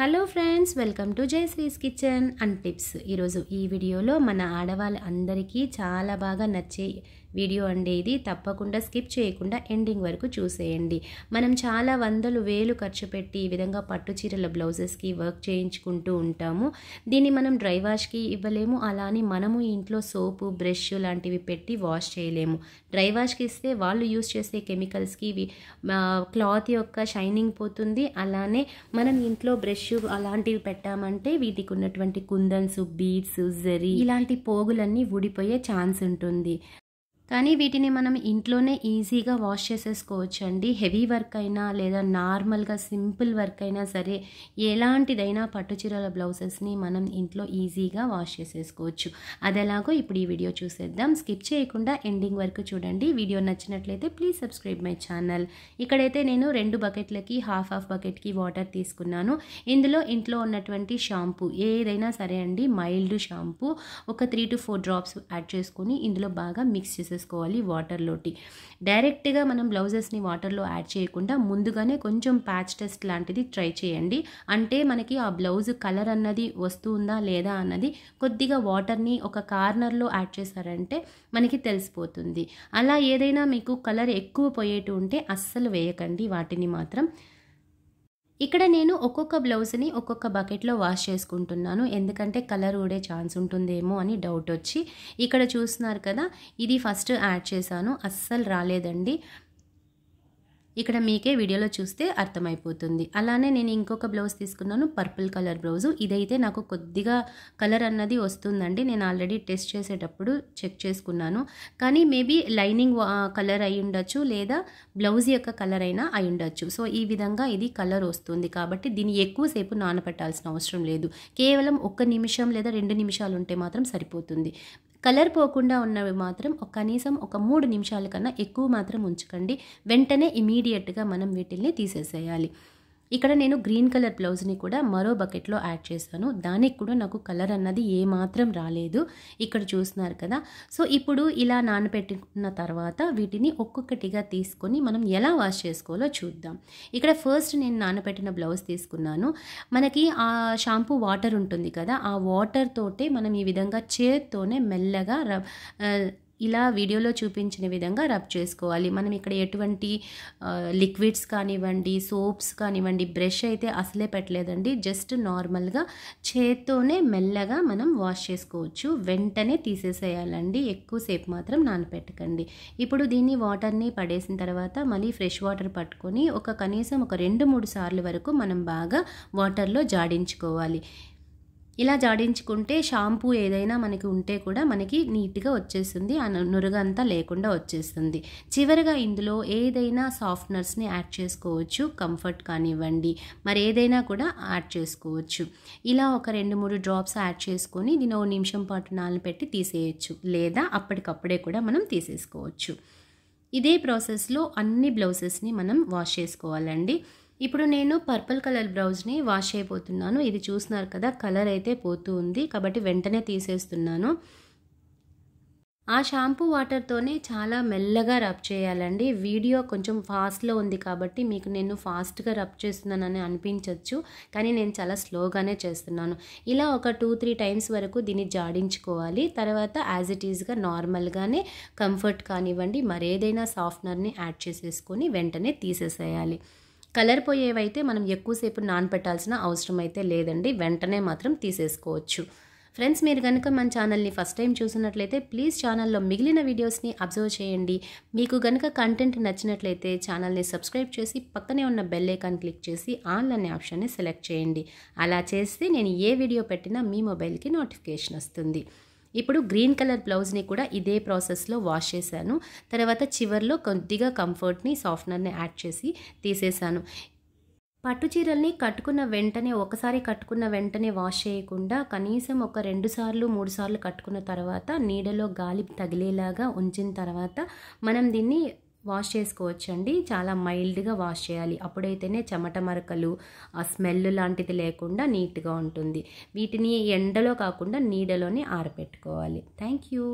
hello friends welcome to Jayashree's kitchen and tips ఈరోజు ఈ వీడియోలో మన ఆడవాళ్ళ అందరికీ చాలా బాగా నచ్చే వీడియో అండి ఇది తప్పకుండా స్కిప్ చేయకుండా ఎండింగ్ వరకు చూసేయండి మనం చాలా వందలు వేలు ఖర్చు పెట్టి ఈ విధంగా పట్టు చీరల బ్లౌజెస్కి వర్క్ చేయించుకుంటూ ఉంటాము దీన్ని మనం డ్రై వాష్కి ఇవ్వలేము అలానే మనము ఇంట్లో సోపు బ్రష్ లాంటివి పెట్టి వాష్ చేయలేము డ్రై వాష్కి ఇస్తే వాళ్ళు యూస్ చేసే కెమికల్స్కి ఇవి క్లాత్ యొక్క షైనింగ్ పోతుంది అలానే మనం ఇంట్లో బ్రష్ అలాంటివి పెట్టామంటే వీటికి ఉన్నటువంటి కుందన్స్ బీడ్స్ జరీ ఇలాంటి పోగులన్నీ ఊడిపోయే ఛాన్స్ ఉంటుంది కానీ వీటిని మనం ఇంట్లోనే ఈజీగా వాష్ చేసేసుకోవచ్చు అండి హెవీ వర్క్ అయినా లేదా నార్మల్గా సింపుల్ వర్క్ అయినా సరే ఎలాంటిదైనా పట్టు చీరల బ్లౌజెస్ని మనం ఇంట్లో ఈజీగా వాష్ చేసేసుకోవచ్చు అది ఇప్పుడు ఈ వీడియో చూసేద్దాం స్కిప్ చేయకుండా ఎండింగ్ వరకు చూడండి వీడియో నచ్చినట్లయితే ప్లీజ్ సబ్స్క్రైబ్ మై ఛానల్ ఇక్కడైతే నేను రెండు బకెట్లకి హాఫ్ హాఫ్ బకెట్కి వాటర్ తీసుకున్నాను ఇందులో ఇంట్లో ఉన్నటువంటి షాంపూ ఏదైనా సరే అండి మైల్డ్ షాంపూ ఒక three to four drops add చేసుకొని ఇందులో బాగా మిక్స్ చేసేసుకోండి చేసేసుకోవాలి వాటర్లోటి డైరెక్ట్గా మనం బ్లౌజెస్ని వాటర్లో యాడ్ చేయకుండా ముందుగానే కొంచెం ప్యాచ్ టెస్ట్ లాంటిది ట్రై చేయండి అంటే మనకి ఆ బ్లౌజ్ కలర్ అన్నది వస్తుందా లేదా అన్నది కొద్దిగా వాటర్ని ఒక కార్నర్లో యాడ్ చేశారంటే మనకి తెలిసిపోతుంది అలా ఏదైనా మీకు కలర్ ఎక్కువ పోయేటు ఉంటే అస్సలు వేయకండి వాటిని మాత్రం ఇక్కడ నేను ఒక్కొక్క బ్లౌజ్ని ఒక్కొక్క బకెట్లో వాష్ చేసుకుంటున్నాను ఎందుకంటే కలర్ ఊడే ఛాన్స్ ఉంటుందేమో అని డౌట్ వచ్చి ఇక్కడ చూస్తున్నారు కదా ఇది ఫస్ట్ యాడ్ చేశాను అస్సలు రాలేదండి ఇక్కడ మీకే వీడియోలో చూస్తే అర్థమైపోతుంది అలానే నేను ఇంకొక బ్లౌజ్ తీసుకున్నాను పర్పుల్ కలర్ బ్లౌజు ఇదైతే నాకు కొద్దిగా కలర్ అన్నది వస్తుందండి నేను ఆల్రెడీ టెస్ట్ చేసేటప్పుడు చెక్ చేసుకున్నాను కానీ మేబీ లైనింగ్ కలర్ అయి ఉండొచ్చు లేదా బ్లౌజ్ యొక్క కలర్ అయినా అయి ఉండొచ్చు సో ఈ విధంగా ఇది కలర్ వస్తుంది కాబట్టి దీన్ని ఎక్కువసేపు నానపెట్టాల్సిన అవసరం లేదు కేవలం ఒక్క నిమిషం లేదా రెండు నిమిషాలు ఉంటే మాత్రం సరిపోతుంది కలర్ పోకుండా ఉన్నవి మాత్రం కనీసం ఒక మూడు నిమిషాల కన్నా ఎక్కువ మాత్రం ఉంచకండి వెంటనే ఇమీడియట్గా మనం వీటిల్ని తీసేసేయాలి ఇక్కడ నేను గ్రీన్ కలర్ బ్లౌజ్ని కూడా మరో బకెట్లో యాడ్ చేశాను దానికి కూడా నాకు కలర్ అన్నది ఏమాత్రం రాలేదు ఇక్కడ చూస్తున్నారు కదా సో ఇప్పుడు ఇలా నానబెట్టుకున్న తర్వాత వీటిని ఒక్కొక్కటిగా తీసుకొని మనం ఎలా వాష్ చేసుకోవాలో చూద్దాం ఇక్కడ ఫస్ట్ నేను నానబెట్టిన బ్లౌజ్ తీసుకున్నాను మనకి ఆ షాంపూ వాటర్ ఉంటుంది కదా ఆ వాటర్ తోటే మనం ఈ విధంగా చేత్తోనే మెల్లగా ఇలా వీడియోలో చూపించిన విధంగా రబ్ చేసుకోవాలి మనం ఇక్కడ ఎటువంటి లిక్విడ్స్ కానివ్వండి సోప్స్ కానివ్వండి బ్రష్ అయితే అసలే పెట్టలేదండి జస్ట్ నార్మల్గా చేత్తోనే మెల్లగా మనం వాష్ చేసుకోవచ్చు వెంటనే తీసేసేయాలండి ఎక్కువసేపు మాత్రం నానపెట్టకండి ఇప్పుడు దీన్ని వాటర్ని పడేసిన తర్వాత మళ్ళీ ఫ్రెష్ వాటర్ పట్టుకొని ఒక కనీసం ఒక రెండు మూడు సార్లు వరకు మనం బాగా వాటర్లో జాడించుకోవాలి ఇలా జాడించుకుంటే షాంపూ ఏదైనా మనకి ఉంటే కూడా మనకి నీట్గా వచ్చేస్తుంది ఆ నురగంతా లేకుండా వచ్చేస్తుంది చివరిగా ఇందులో ఏదైనా సాఫ్ట్నర్స్ని యాడ్ చేసుకోవచ్చు కంఫర్ట్ కానివ్వండి మరి ఏదైనా కూడా యాడ్ చేసుకోవచ్చు ఇలా ఒక రెండు మూడు డ్రాప్స్ యాడ్ చేసుకొని దీని ఒక నిమిషం పాటు పెట్టి తీసేయచ్చు లేదా అప్పటికప్పుడే కూడా మనం తీసేసుకోవచ్చు ఇదే ప్రాసెస్లో అన్ని బ్లౌజెస్ని మనం వాష్ చేసుకోవాలండి ఇప్పుడు నేను పర్పుల్ కలర్ బ్లౌజ్ని వాష్ అయిపోతున్నాను ఇది చూస్తున్నారు కదా కలర్ అయితే పోతూ ఉంది కాబట్టి వెంటనే తీసేస్తున్నాను ఆ షాంపూ వాటర్తోనే చాలా మెల్లగా రబ్ చేయాలండి వీడియో కొంచెం ఫాస్ట్లో ఉంది కాబట్టి మీకు నేను ఫాస్ట్గా రబ్ చేస్తున్నానని అనిపించవచ్చు కానీ నేను చాలా స్లోగానే చేస్తున్నాను ఇలా ఒక టూ త్రీ టైమ్స్ వరకు దీన్ని జాడించుకోవాలి తర్వాత యాజ్ ఇట్ ఈజ్గా నార్మల్గానే కంఫర్ట్ కానివ్వండి మరేదైనా సాఫ్ట్నర్ని యాడ్ చేసేసుకొని వెంటనే తీసేసేయాలి కలర్ పోయేవైతే మనం ఎక్కువసేపు నానపెట్టాల్సిన అవసరం అయితే లేదండి వెంటనే మాత్రం తీసేసుకోవచ్చు ఫ్రెండ్స్ మీరు కనుక మన ఛానల్ని ఫస్ట్ టైం చూసినట్లయితే ప్లీజ్ ఛానల్లో మిగిలిన వీడియోస్ని అబ్జర్వ్ చేయండి మీకు కనుక కంటెంట్ నచ్చినట్లయితే ఛానల్ని సబ్స్క్రైబ్ చేసి పక్కనే ఉన్న బెల్ ఐకాన్ క్లిక్ చేసి ఆన్లైన్ ఆప్షన్ని సెలెక్ట్ చేయండి అలా చేస్తే నేను ఏ వీడియో పెట్టినా మీ మొబైల్కి నోటిఫికేషన్ వస్తుంది ఇప్పుడు గ్రీన్ కలర్ బ్లౌజ్ని కూడా ఇదే ప్రాసెస్లో వాష్ చేశాను తర్వాత చివర్లో కొద్దిగా కంఫర్ట్ని సాఫ్ట్నర్ని యాడ్ చేసి తీసేశాను పట్టు చీరల్ని కట్టుకున్న వెంటనే ఒకసారి కట్టుకున్న వెంటనే వాష్ చేయకుండా కనీసం ఒక రెండు సార్లు మూడు సార్లు కట్టుకున్న తర్వాత నీడలో గాలి తగిలేలాగా ఉంచిన తర్వాత మనం దీన్ని వాష్ చేసుకోవచ్చండి చాలా మైల్డ్గా వాష్ చేయాలి అప్పుడైతేనే చెమట మరకలు ఆ స్మెల్ లాంటిది లేకుండా నీట్గా ఉంటుంది వీటిని ఎండలో కాకుండా నీడలోనే ఆరబెట్టుకోవాలి థ్యాంక్ యూ